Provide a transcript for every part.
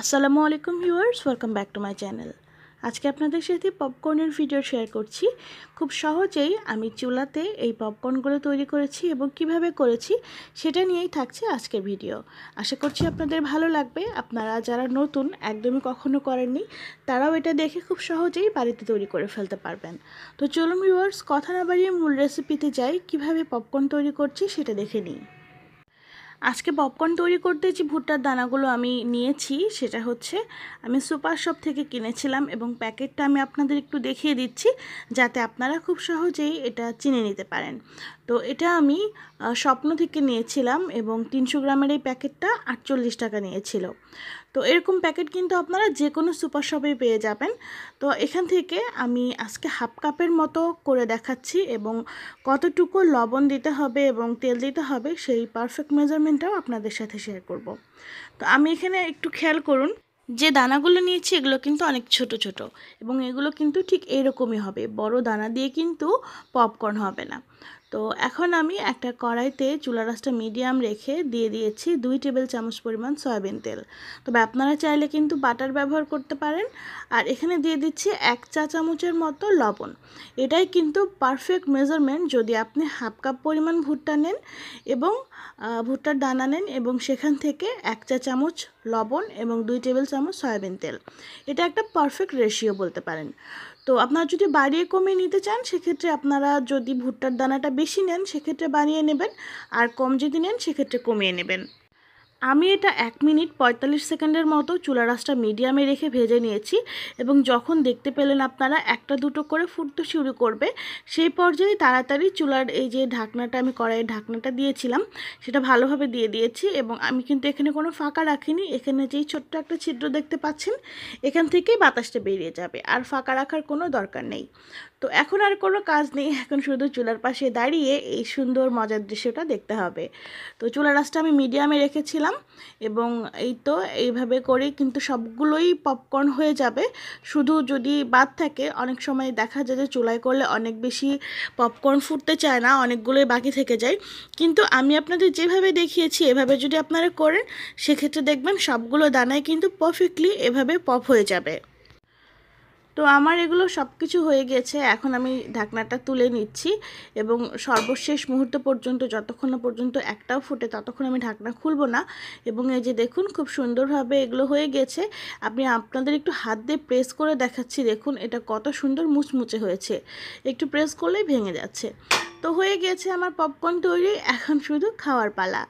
আসসালামু আলাইকুম viewers welcome back to my channel আজকে আপনাদের সাথে পপকর্নের ভিডিও শেয়ার করছি খুব সহজেই আমি চুলাতে এই পপকর্নগুলো তৈরি করেছি এবং কিভাবে করেছি সেটা নিয়েই থাকছে আজকের ভিডিও আশা করছি আপনাদের ভালো লাগবে আপনারা যারা নতুন একদমই কখনো করেননি তারাও এটা দেখে খুব সহজেই বাড়িতে তৈরি করে ফেলতে পারবেন তো চলুন ভিউয়ার্স কথা না বাড়িয়ে মূল রেসিপিতে যাই কিভাবে পপকর্ন তৈরি করছি সেটা দেখে নিই আজকে পপকর্ন তৈরি করতে যে ভুট্টার দানাগুলো আমি নিয়েছি সেটা হচ্ছে আমি সুপার শপ থেকে কিনেছিলাম এবং প্যাকেটটা আমি আপনাদের একটু দেখিয়ে দিচ্ছি যাতে আপনারা খুব সহজেই এটা চিনে নিতে পারেন তো এটা আমি স্বপ্ন থেকে নিয়েছিলাম এবং তিনশো গ্রামের এই প্যাকেটটা আটচল্লিশ টাকা নিয়েছিল তো এরকম প্যাকেট কিন্তু আপনারা যে কোনো সুপার শপে পেয়ে যাবেন তো এখান থেকে আমি আজকে হাফ কাপের মতো করে দেখাচ্ছি এবং কতটুকু লবণ দিতে হবে এবং তেল দিতে হবে সেই পারফেক্ট মেজারমেন্ট মেজারমেন্টটাও আপনাদের সাথে শেয়ার করব। তো আমি এখানে একটু খেয়াল করুন যে দানাগুলো নিয়েছি এগুলো কিন্তু অনেক ছোট ছোট এবং এগুলো কিন্তু ঠিক এরকমই হবে বড় দানা দিয়ে কিন্তু পপকর্ন হবে না তো এখন আমি একটা কড়াইতে চুলা রাসটা মিডিয়াম রেখে দিয়ে দিয়েছি দুই টেবিল চামচ পরিমাণ সয়াবিন তেল তবে আপনারা চাইলে কিন্তু বাটার ব্যবহার করতে পারেন আর এখানে দিয়ে দিচ্ছি এক চা চামচের মতো লবণ এটাই কিন্তু পারফেক্ট মেজারমেন্ট যদি আপনি হাফ কাপ পরিমাণ ভুট্টা নেন এবং ভুট্টার দানা নেন এবং সেখান থেকে এক চা চামচ লবণ এবং দুই টেবিল চামচ সয়াবিন তেল এটা একটা পারফেক্ট রেশিও বলতে পারেন তো আপনারা যদি বাড়িয়ে কমিয়ে নিতে চান সেক্ষেত্রে আপনারা যদি ভুট্টার দানাটা বেশি নেন সেক্ষেত্রে বাড়িয়ে নেবেন আর কম যদি নেন সেক্ষেত্রে কমিয়ে নেবেন আমি এটা এক মিনিট পঁয়তাল্লিশ সেকেন্ডের মতো চুলা রাসটা মিডিয়ামে রেখে ভেজে নিয়েছি এবং যখন দেখতে পেলেন আপনারা একটা দুটো করে ফুটতে শুরু করবে সেই পর্যায়ে তাড়াতাড়ি চুলার এই যে ঢাকনাটা আমি কড়াইয়ের ঢাকনাটা দিয়েছিলাম সেটা ভালোভাবে দিয়ে দিয়েছি এবং আমি কিন্তু এখানে কোনো ফাঁকা রাখিনি এখানে যেই ছোট্ট একটা ছিদ্র দেখতে পাচ্ছেন এখান থেকেই বাতাসটা বেরিয়ে যাবে আর ফাঁকা রাখার কোনো দরকার নেই তো এখন আর কোনো কাজ নেই এখন শুধু চুলার পাশে দাঁড়িয়ে এই সুন্দর মজার দৃশ্যটা দেখতে হবে তো চুলার রাসটা আমি মিডিয়ামে রেখেছিলাম এবং এই তো এইভাবে করে কিন্তু সবগুলোই পপকর্ন হয়ে যাবে শুধু যদি বাদ থাকে অনেক সময় দেখা যায় যে চুলায় করলে অনেক বেশি পপকর্ন ফুটতে চায় না অনেকগুলোই বাকি থেকে যায় কিন্তু আমি আপনাদের যেভাবে দেখিয়েছি এভাবে যদি আপনারা করেন সেক্ষেত্রে দেখবেন সবগুলো দানায় কিন্তু পারফেক্টলি এভাবে পপ হয়ে যাবে তো আমার এগুলো সব কিছু হয়ে গেছে এখন আমি ঢাকনাটা তুলে নিচ্ছি এবং সর্বশেষ মুহূর্ত পর্যন্ত যতক্ষণ না পর্যন্ত একটাও ফুটে ততক্ষণ আমি ঢাকনা খুলবো না এবং এই যে দেখুন খুব সুন্দরভাবে এগুলো হয়ে গেছে আমি আপনাদের একটু হাত দিয়ে প্রেস করে দেখাচ্ছি দেখুন এটা কত সুন্দর মুচমুচে হয়েছে একটু প্রেস করলেই ভেঙে যাচ্ছে তো হয়ে গেছে আমার পপকর্ন তৈরি এখন শুধু খাওয়ার পালা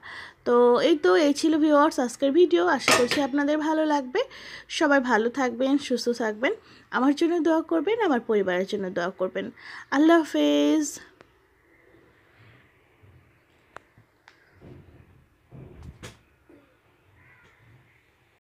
তো এই তো এই ছিল ভিওয়ার্স আজকের ভিডিও আশা করছি আপনাদের ভালো লাগবে সবাই ভালো থাকবেন সুস্থ থাকবেন আমার জন্য দোয়া করবেন আমার পরিবারের জন্য দোয়া করবেন আল্লাহ হাফেজ